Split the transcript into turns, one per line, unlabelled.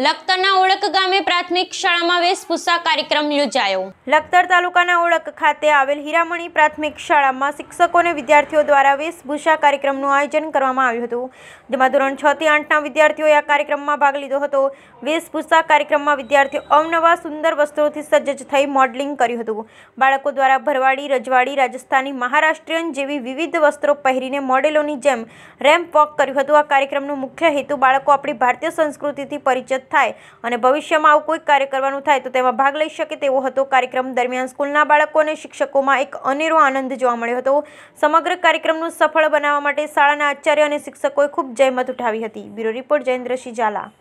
લખતરના ઓળખ ગામે પ્રાથમિક શાળામાં વેશભૂષા કાર્યક્રમ યોજાયો લખતર તાલુકાના ઓળખ ખાતે આવેલ હીરામણી પ્રાથમિક શાળામાં શિક્ષકો અને વિદ્યાર્થીઓ દ્વારા વેશભૂષા કાર્યક્રમનું આયોજન કરવામાં આવ્યું હતું જેમાં ધોરણ છ થી આઠના વિદ્યાર્થીઓએ આ કાર્યક્રમમાં ભાગ લીધો હતો વેશભૂષા કાર્યક્રમમાં વિદ્યાર્થીઓ અવનવા સુંદર વસ્ત્રોથી સજ્જ થઈ મોડલિંગ કર્યું હતું બાળકો દ્વારા ભરવાડી રજવાડી રાજસ્થાની મહારાષ્ટ્રીયન જેવી વિવિધ વસ્ત્રો પહેરીને મોડેલોની જેમ રેમ્પ વોક કર્યું હતું આ કાર્યક્રમનો મુખ્ય હેતુ બાળકો આપણી ભારતીય સંસ્કૃતિથી પરિચિત બચત થાય અને ભવિષ્યમાં આવું કોઈ કાર્ય કરવાનું થાય તો તેમાં ભાગ લઈ શકે તેવો હતો કાર્યક્રમ દરમિયાન સ્કૂલના બાળકો અને શિક્ષકોમાં એક અનેરો આનંદ જોવા મળ્યો હતો સમગ્ર કાર્યક્રમનું સફળ બનાવવા માટે શાળાના આચાર્ય અને શિક્ષકોએ ખૂબ જહેમત ઉઠાવી હતી બ્યુરો રિપોર્ટ જયેન્દ્રસિંહ ઝાલા